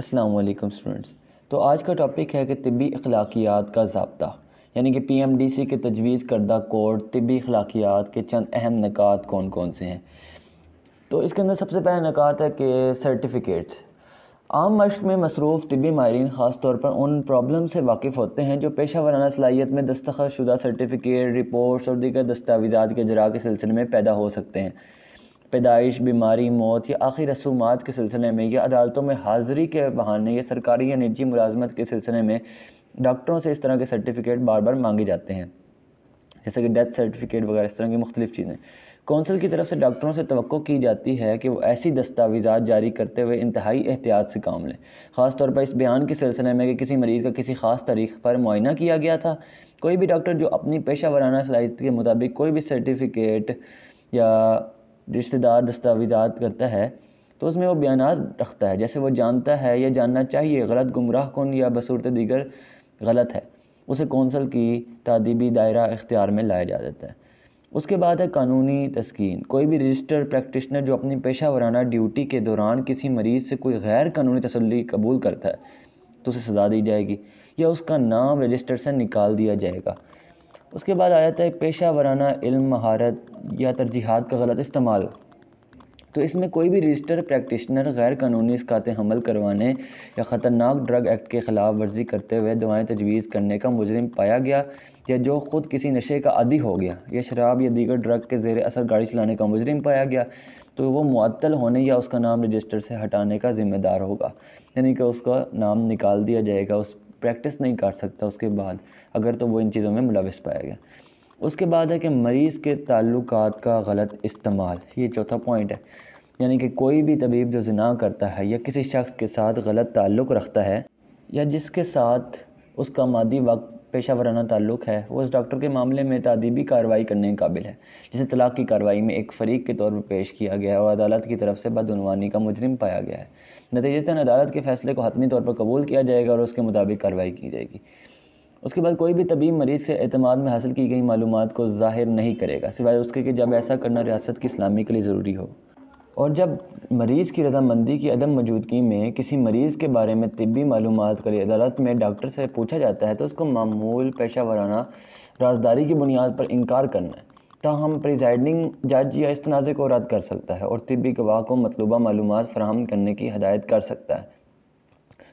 Aslam students तो आज का टॉपिक है कि तबी अखलाकियात का जबता यानी कि पी एम डी सी के तजवीज़ करदा कोड तबी अखलाकियात के चंद अहम नकात कौन कौन से हैं तो इसके अंदर सबसे पहला नकात है कि सर्टिफिकेट्स आम मश्क में मसरूफ़ तबी माहरीन ख़ास तौर पर उन प्रॉब्लम से वाकिफ़ होते हैं जो पेशा वराना सलाहियत में दस्तखत शुदा सर्टिफिकेट रिपोर्ट्स और दीगर दस्तावेज़ा के जरा के सिलसिले में पैदा हो सकते हैं पैदाइश बीमारी मौत या आखिरी रसूमात के सिलसिले में या अदालतों में हाज़िरी के बहाने या सरकारी या निजी मुलाजमत के सिलसिले में डॉक्टरों से इस तरह के सर्टिफिकेट बार बार मांगे जाते हैं जैसे कि डेथ सर्टिफिकेट वगैरह इस तरह की मुख्तलिफ़ चीज़ें कौंसिल की तरफ से डॉक्टरों से तो की जाती है कि वो ऐसी दस्तावेज़ा जारी करते हुए इंतहाई एहतियात से काम लें ख़ास तौर पर इस बयान के सिलसिले में कि किसी मरीज़ का किसी ख़ास तारीख पर मुआयना किया गया था कोई भी डॉक्टर जो अपनी पेशा वराना सलाहित के मुताबिक कोई भी सर्टिफिकेट या रिश्तेदार दस्तावेजात करता है तो उसमें वो बयान रखता है जैसे वो जानता है या जानना चाहिए गलत गुमराह कौन या बसूरत दीगर गलत है उसे कौंसल की तदीबी दायरा इख्तियार में लाया जा जाता है उसके बाद है कानूनी तस्किन कोई भी रजिस्टर प्रैक्टिशनर जो अपनी पेशा वराना ड्यूटी के दौरान किसी मरीज़ से कोई गैर कानूनी तसली कबूल करता है तो उसे सजा दी जाएगी या उसका नाम रजिस्टर से निकाल दिया जाएगा उसके बाद आ जाता है पेशा वराना इल्म महारत या तरजीहत का गलत इस्तेमाल तो इसमें कोई भी रजिस्टर प्रैक्टिशनर गैर कानूनी इसकात हमल करवाने या ख़तरनाक ड्रग एक्ट के ख़िलाफ़ वर्जी करते हुए दवाएँ तजवीज़ करने का मुजरम पाया गया या जो ख़ुद किसी नशे का आदि हो गया या शराब या दीगर ड्रग के जेर असर गाड़ी चलाने का मुजरम पाया गया तो वो मअतल होने या उसका नाम रजिस्टर से हटाने का ज़िम्मेदार होगा यानी कि उसका नाम निकाल दिया जाएगा उस प्रैक्टिस नहीं कर सकता उसके बाद अगर तो वो इन चीज़ों में मुलविस पाया गया उसके बाद है कि मरीज़ के ताल्लुक का गलत इस्तेमाल ये चौथा पॉइंट है यानी कि कोई भी तबीब जो जना करता है या किसी शख्स के साथ गलत ताल्लुक़ रखता है या जिसके साथ उसका मादी वक्त पेशा वराना ताल्लुक़ है वो उस डॉक्टर के मामले में तदीबी कार्रवाई करने के काबिल है जिसे तलाक की कार्रवाई में एक फ़रीक के तौर पर पेश किया गया है और अदालत की तरफ से बदनवानी का मुजरम पाया गया है नतीजतन अदालत के फैसले को हतमी तौर पर कबूल किया जाएगा और उसके मुताबिक कार्रवाई की जाएगी उसके बाद कोई भी तबीब मरीज़ से अतमाद में हासिल की गई मालूम को ज़ाहिर नहीं करेगा सिवाय उसके कि जब ऐसा करना रियासत की इस्लामी के लिए ज़रूरी हो और जब मरीज़ की रजामंदी की अदम मौजूदगी में किसी मरीज़ के बारे में तबी मालूम के अदालत में डॉक्टर से पूछा जाता है तो उसको मामूल पेशा वाराना राजदारी की बुनियाद पर इनकार करना है ताहम प्रिजाइडिंग जज या इस तनाज़े को रद्द कर सकता है और तबी गवाह को मतलूबा मालूम फराहम करने की हदायत कर सकता है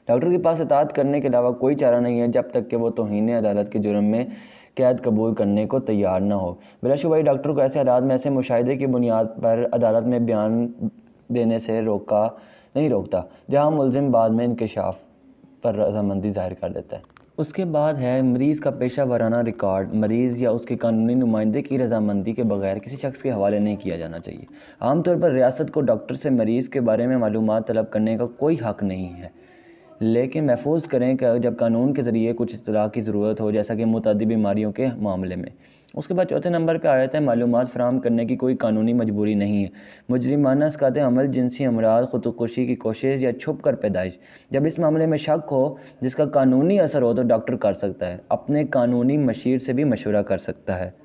डॉक्टर के पास इतात करने के अलावा कोई चारा नहीं है जब तक कि वह तोहन अदालत के जुर्म में कैद कबूल करने को तैयार ना हो बिलाशुबाई डॉक्टर को ऐसे हालात में ऐसे मुशाहदे की बुनियाद पर अदालत में बयान देने से रोका नहीं रोकता जहाँ मुलजिम बाद में इंकशाफ पर रजामंदी जाहिर कर देता है उसके बाद है मरीज़ का पेशा वराना रिकॉर्ड मरीज़ या उसके कानूनी नुमाइंदे की रजामंदी के बगैर किसी शख्स के हवाले नहीं किया जाना चाहिए आमतौर पर रियासत को डॉक्टर से मरीज़ के बारे में मालूम तलब करने का कोई हक नहीं है लेकिन महफूज करें कि जब कानून के ज़रिए कुछ इतला की ज़रूरत हो जैसा कि मुतद बीमारियों के मामले में उसके बाद चौथे नंबर पर आयत है मालूम फ्राहम करने की कोई कानूनी मजबूरी नहीं है मुजरिमाना इसकात अमल जिनसी अमराज खुदकुशी की कोशिश या छुप कर पैदाइश जब इस मामले में शक हो जिसका कानूनी असर हो तो डॉक्टर कर सकता है अपने कानूनी मशीर से भी मशवरा कर सकता है